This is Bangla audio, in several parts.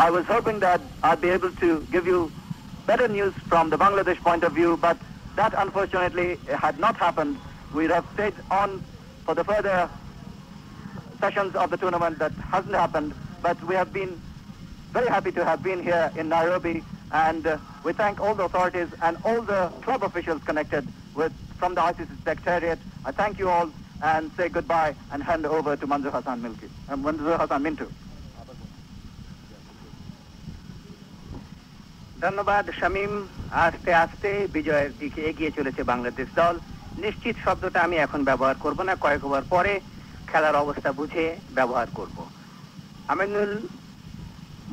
I was hoping that I'd be able to give you better news from the Bangladesh point of view, but that unfortunately had not happened. We have stayed on for the further sessions of the tournament that hasn't happened, but we have been very happy to have been here in Nairobi, and uh, we thank all the authorities and all the club officials connected with from the ICC Secretariat. I thank you all and say goodbye and hand over to Manzur Hassan Milki. Uh, Manzur Hassan Mintu. ধন্যবাদ শামীম আস্তে আস্তে বিজয়ের দিকে এগিয়ে চলেছে বাংলাদেশ দল নিশ্চিত শব্দটা আমি এখন ব্যবহার করব না কয়েক ওভার পরে খেলার অবস্থা বুঝে ব্যবহার করব আমিনুল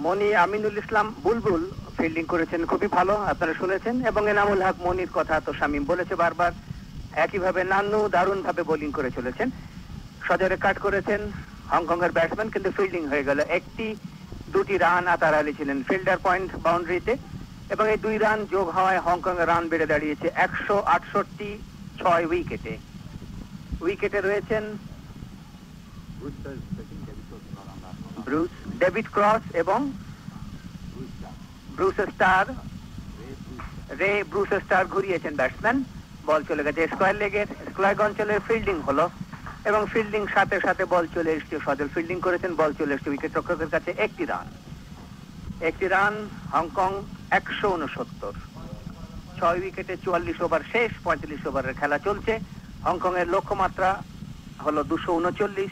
মনি আমিনুল ইসলাম বুলবুল ফিল্ডিং করেছেন খুবই ভালো আপনারা শুনেছেন এবং এনামুল হক মনির কথা তো শামীম বলেছে বারবার একইভাবে নান্নু দারুণভাবে বোলিং করে চলেছেন সজরে কাট করেছেন হংকং এর ব্যাটসম্যান কিন্তু ফিল্ডিং হয়ে গেল একটি দুটি রান আতার আলী ছিলেন ফিল্ডার পয়েন্ট বাউন্ডারিতে এবং এই দুই রান যোগ হওয়ায় হংকং রান বেড়ে দাঁড়িয়েছে একশো আটষট্টি ছয় উইকেটে উইকেটে রয়েছেন ব্রুস ডেভিড ক্রস এবং ব্রুস স্টার রে ব্রুস স্টার ঘুরিয়েছেন ব্যাটসম্যান বল চলে গেছে স্কোয়ার লেগের স্কোয়ার অঞ্চলের ফিল্ডিং হলো এবং ফিল্ডিং সাথে সাথে বল চলে এসছে সজল ফিল্ডিং করেছেন বল চলে এসছে উইকেট রক্ষকের কাছে একটি রান একটি রান হংকং একশো উনসত্তর ছয় উইকেটে চুয়াল্লিশ ওভার শেষ পঁয়তাল্লিশ ওভারের খেলা চলছে হংকং এর লক্ষ্যমাত্রা হলো দুশো উনচল্লিশ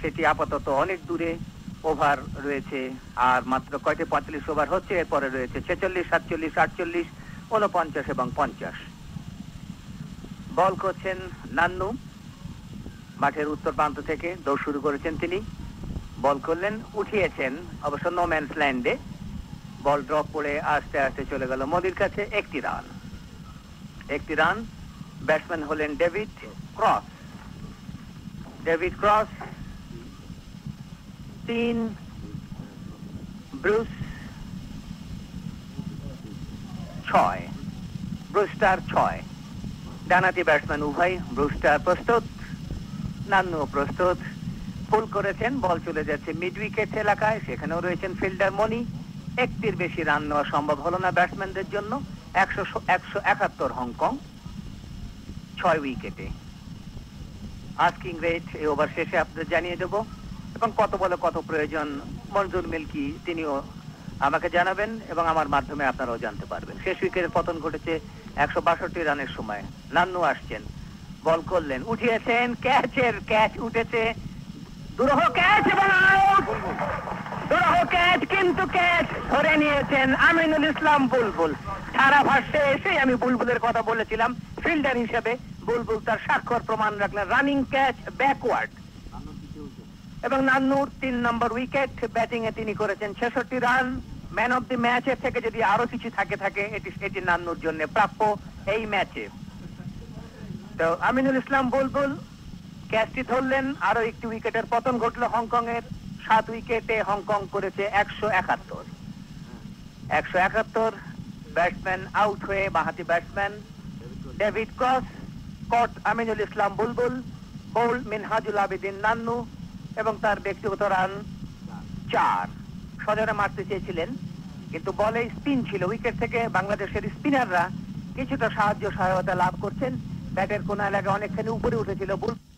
সেটি আপাতত অনেক দূরে ওভার রয়েছে আর মাত্র কয়টি পঁয়তাল্লিশ ওভার হচ্ছে এরপরে রয়েছে ছেচল্লিশ সাতচল্লিশ আটচল্লিশ উনপঞ্চাশ এবং পঞ্চাশ বল করছেন নান্নু মাঠের উত্তর প্রান্ত থেকে দৌড় শুরু করেছেন তিনি বল করলেন উঠিয়েছেন অবশ্য নোম্যান্স ল্যান্ডে বল ড্রপ করে আস্তে আস্তে চলে গেল মোদির কাছে একটি রান একটি রান ব্যাটসম্যান হলেন ডেভিড ক্রস ডেভিড ক্রস তিন ব্রুস ছয় ব্রুস্টার ছয় ডানাতি ব্যাটসম্যান উভয় ব্রুস্টার প্রস্তুত নান্নু প্রস্তুত ফুল করেছেন বল চলে যাচ্ছে মিড উইকেট এলাকায় সেখানেও রয়েছেন ফিল্ডার মনি একটির বেশি রান নেওয়া সম্ভব হলো না ব্যাটসম্যানদের জন্য একশো একশো একাত্তর হংকং ছয় উইকেটে আস্কিং রেট এই ওভার শেষে আপনাদের জানিয়ে দেব এবং কত বলে কত প্রয়োজন মঞ্জুর মিল্কি তিনিও আমাকে জানাবেন এবং আমার মাধ্যমে আপনারাও জানতে পারবেন শেষ উইকেটের পতন ঘটেছে একশো বাষট্টি রানের সময় নান্নু আসছেন বল করলেন উঠিয়েছেন ক্যাচের ক্যাচ উঠেছে দুরহ ক্যাচ ক্যাচ কিন্তু ক্যাচ ধরে নিয়েছেন আমিনুল ইসলাম বুলবুল সারা ভাষ্যে এসে আমি বুলবুলের কথা বলেছিলাম ফিল্ডার হিসেবে বুলবুল তার স্বাক্ষর প্রমাণ রাখলেন রানিং ক্যাচ ব্যাকওয়ার্ড এবং নান্নুর তিন নম্বর উইকেট ব্যাটিং এ তিনি করেছেন ছেষট্টি run man of the match এর থেকে যদি আরো কিছু থাকে থাকে এটি এটি নান্নুর জন্য প্রাপ্য এই ম্যাচে তো আমিনুল ইসলাম বুলবুল ক্যাচটি ধরলেন আরো একটি উইকেটের পতন ঘটলো হংকং এর সাত উইকেটে হংকং করেছে একশো একাত্তর একশো একাত্তর ব্যাটসম্যান আউট হয়ে বাহাতি batsman David Cross caught Aminul Islam Bulbul bowl Minhajul Abedin Nannu এবং তার ব্যক্তিগত রান চার সজনে মারতে চেয়েছিলেন কিন্তু বলে স্পিন ছিল উইকেট থেকে বাংলাদেশের স্পিনাররা কিছুটা সাহায্য সহায়তা লাভ করছেন ব্যাটের কোন এলাকায় অনেকখানি উপরে উঠেছিল বুলবুল